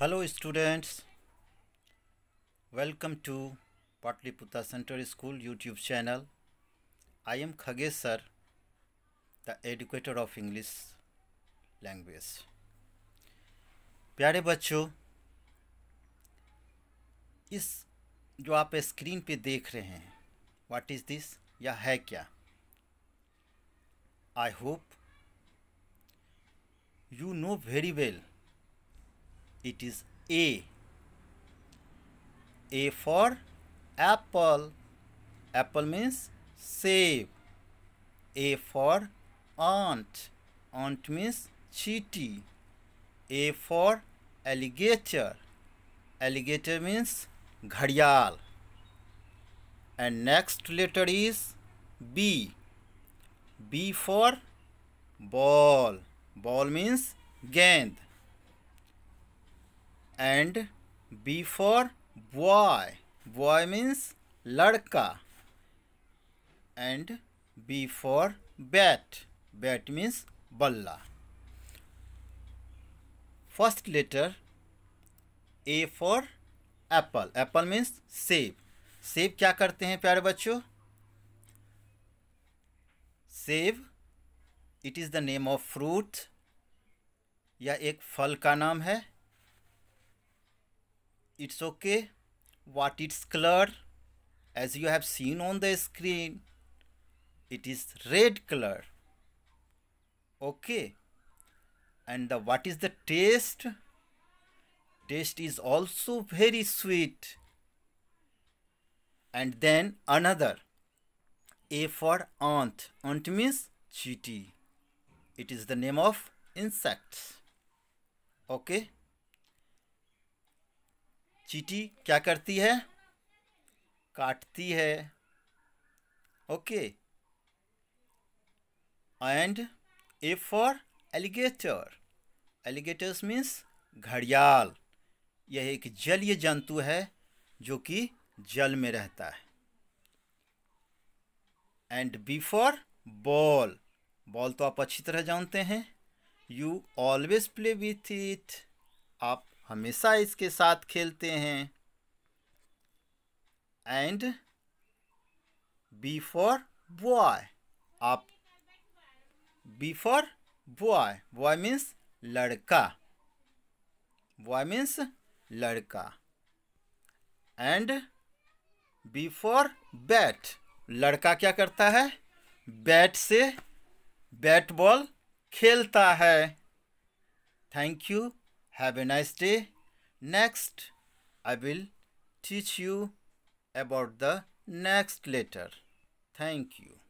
Hello students welcome to Pataliputra central school YouTube channel I am Khagesh sir the educator of English language प्यारे बच्चों इस जो आप screen पे देख रहे हैं व्हाट इज़ दिस या है क्या I hope you know very well well it is A. A for apple. Apple means save. A for aunt. Aunt means cheetah. A for alligator. Alligator means gharial. And next letter is B. B for ball. Ball means gend. And B for boy boy means लड़का and B for bat bat means बल्ला first letter A for apple apple means सेब सेब क्या करते हैं प्यारे बच्चों सेब it is the name of fruit या एक फल का नाम है it's okay what its color as you have seen on the screen it is red color okay and the, what is the taste taste is also very sweet and then another a for ant ant means chiti it is the name of insect okay चीटी क्या करती है काटती है okay and A for alligator alligators means घड़ियाल यह एक जलीय जंतु है जो कि जल में रहता है and B for ball ball तो आप अच्छी तरह जानते हैं you always play with it आप हमेशा इसके साथ खेलते हैं एंड बी फॉर बॉय आप B for boy boy means लड़का बॉय मीन्स लड़का एंड बी फॉर बैट लड़का क्या करता है बैट से बैट बॉल खेलता है thank you Have a nice day. Next, I will teach you about the next letter. Thank you.